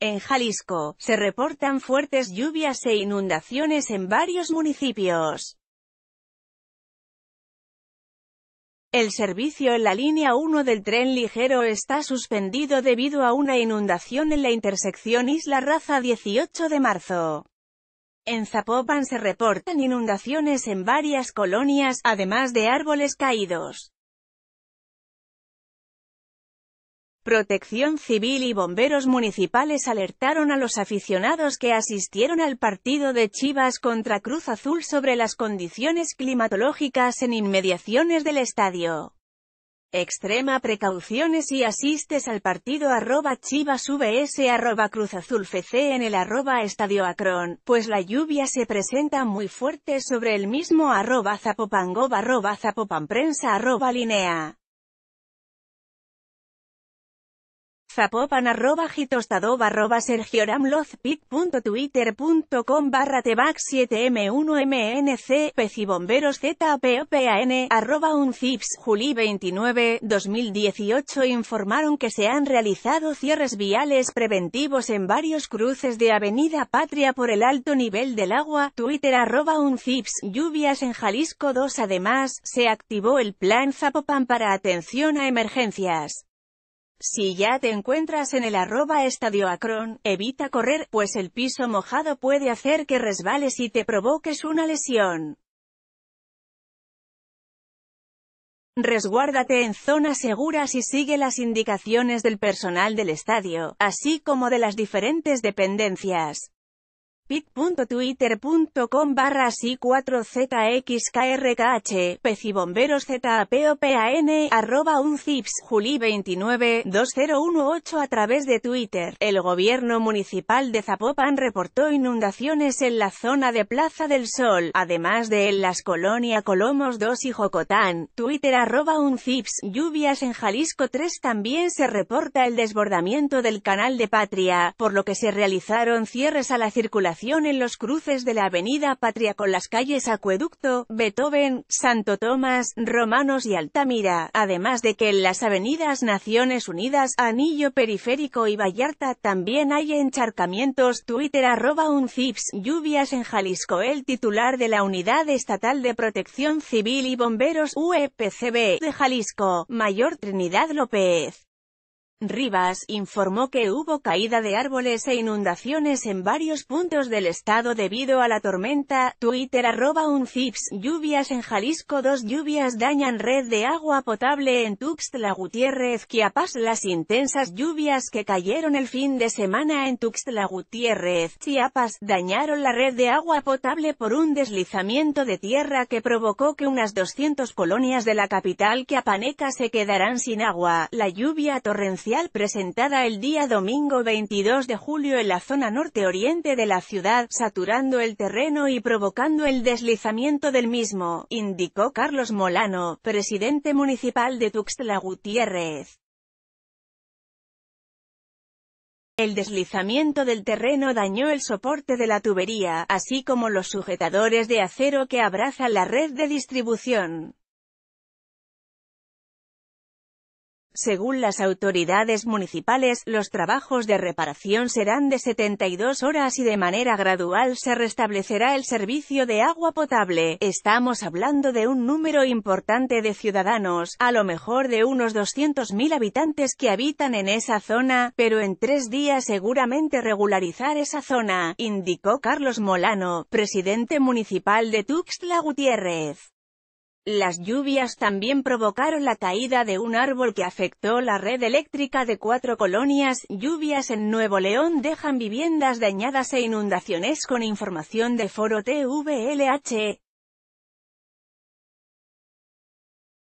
En Jalisco, se reportan fuertes lluvias e inundaciones en varios municipios. El servicio en la línea 1 del tren ligero está suspendido debido a una inundación en la intersección Isla Raza 18 de marzo. En Zapopan se reportan inundaciones en varias colonias, además de árboles caídos. Protección Civil y bomberos municipales alertaron a los aficionados que asistieron al partido de Chivas contra Cruz Azul sobre las condiciones climatológicas en inmediaciones del estadio. Extrema precauciones y asistes al partido arroba chivas vs arroba cruz azul fc en el arroba estadio acron, pues la lluvia se presenta muy fuerte sobre el mismo arroba zapopangob arroba zapopanprensa arroba linea. zapopan arroba arroba barra tebac 7m1mnc pecibomberos zapopan arroba uncips juli 29, 2018 informaron que se han realizado cierres viales preventivos en varios cruces de avenida Patria por el alto nivel del agua, Twitter arroba uncips lluvias en Jalisco 2 además, se activó el plan Zapopan para atención a emergencias. Si ya te encuentras en el arroba estadio evita correr, pues el piso mojado puede hacer que resbales y te provoques una lesión. Resguárdate en zonas seguras y sigue las indicaciones del personal del estadio, así como de las diferentes dependencias pit.twitter.com barra si 4 zxkrkh pecibomberos zapopan arroba uncips juli 29 2018 a través de Twitter. El gobierno municipal de Zapopan reportó inundaciones en la zona de Plaza del Sol, además de en las colonia Colomos 2 y Jocotán. Twitter arroba uncips lluvias en Jalisco 3 también se reporta el desbordamiento del canal de Patria, por lo que se realizaron cierres a la circulación en los cruces de la Avenida Patria con las calles Acueducto, Beethoven, Santo Tomás, Romanos y Altamira, además de que en las avenidas Naciones Unidas, Anillo Periférico y Vallarta también hay encharcamientos, Twitter arroba un cips, lluvias en Jalisco. El titular de la Unidad Estatal de Protección Civil y Bomberos UEPCB de Jalisco, Mayor Trinidad López. Rivas informó que hubo caída de árboles e inundaciones en varios puntos del estado debido a la tormenta. Twitter arroba un fips Lluvias en Jalisco Dos lluvias dañan red de agua potable en Tuxtla Gutiérrez Chiapas Las intensas lluvias que cayeron el fin de semana en Tuxtla Gutiérrez, Chiapas, dañaron la red de agua potable por un deslizamiento de tierra que provocó que unas 200 colonias de la capital que se quedarán sin agua. La lluvia torrencial presentada el día domingo 22 de julio en la zona norte-oriente de la ciudad, saturando el terreno y provocando el deslizamiento del mismo, indicó Carlos Molano, presidente municipal de Tuxtla Gutiérrez. El deslizamiento del terreno dañó el soporte de la tubería, así como los sujetadores de acero que abrazan la red de distribución. Según las autoridades municipales, los trabajos de reparación serán de 72 horas y de manera gradual se restablecerá el servicio de agua potable. Estamos hablando de un número importante de ciudadanos, a lo mejor de unos 200.000 habitantes que habitan en esa zona, pero en tres días seguramente regularizar esa zona, indicó Carlos Molano, presidente municipal de Tuxtla Gutiérrez. Las lluvias también provocaron la caída de un árbol que afectó la red eléctrica de cuatro colonias. Lluvias en Nuevo León dejan viviendas dañadas e inundaciones con información de Foro TVLH.